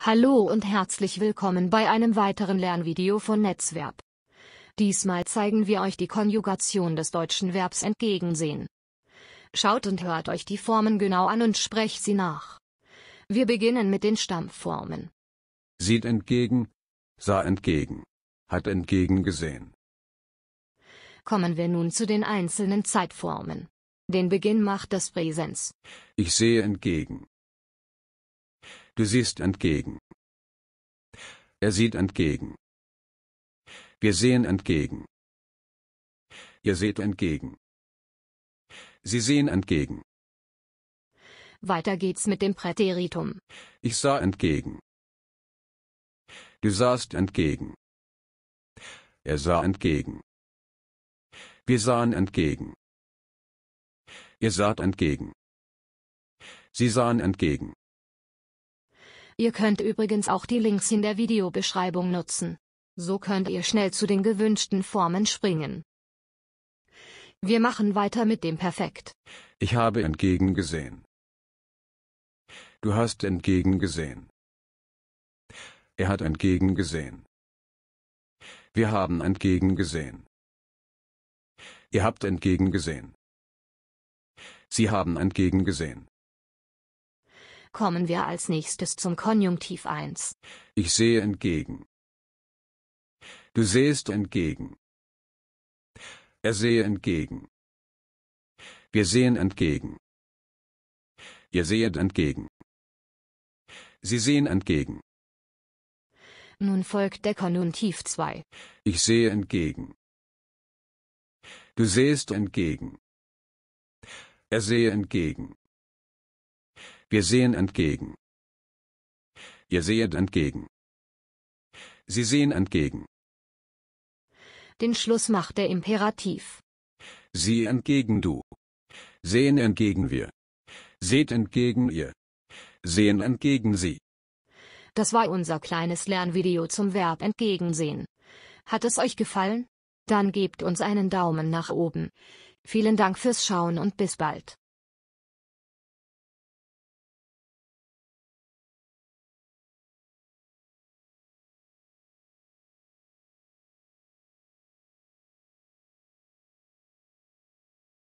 Hallo und herzlich willkommen bei einem weiteren Lernvideo von Netzverb. Diesmal zeigen wir euch die Konjugation des deutschen Verbs entgegensehen. Schaut und hört euch die Formen genau an und sprecht sie nach. Wir beginnen mit den Stammformen. Sieht entgegen, sah entgegen, hat entgegengesehen. Kommen wir nun zu den einzelnen Zeitformen. Den Beginn macht das Präsens. Ich sehe entgegen, Du siehst entgegen. Er sieht entgegen. Wir sehen entgegen. Ihr seht entgegen. Sie sehen entgegen. Weiter geht's mit dem Präteritum. Ich sah entgegen. Du sahst entgegen. Er sah entgegen. Wir sahen entgegen. Ihr saht entgegen. Sie sahen entgegen. Ihr könnt übrigens auch die Links in der Videobeschreibung nutzen. So könnt ihr schnell zu den gewünschten Formen springen. Wir machen weiter mit dem Perfekt. Ich habe entgegengesehen. Du hast entgegengesehen. Er hat entgegengesehen. Wir haben entgegengesehen. Ihr habt entgegengesehen. Sie haben entgegengesehen. Kommen wir als nächstes zum Konjunktiv 1. Ich sehe entgegen. Du sehst entgegen. Er sehe entgegen. Wir sehen entgegen. Ihr sehet entgegen. Sie sehen entgegen. Nun folgt der Konjunktiv 2. Ich sehe entgegen. Du sehst entgegen. Er sehe entgegen. Wir sehen entgegen. Ihr sehet entgegen. Sie sehen entgegen. Den Schluss macht der Imperativ. Sieh entgegen du. Sehen entgegen wir. Seht entgegen ihr. Sehen entgegen sie. Das war unser kleines Lernvideo zum Verb entgegensehen. Hat es euch gefallen? Dann gebt uns einen Daumen nach oben. Vielen Dank fürs Schauen und bis bald.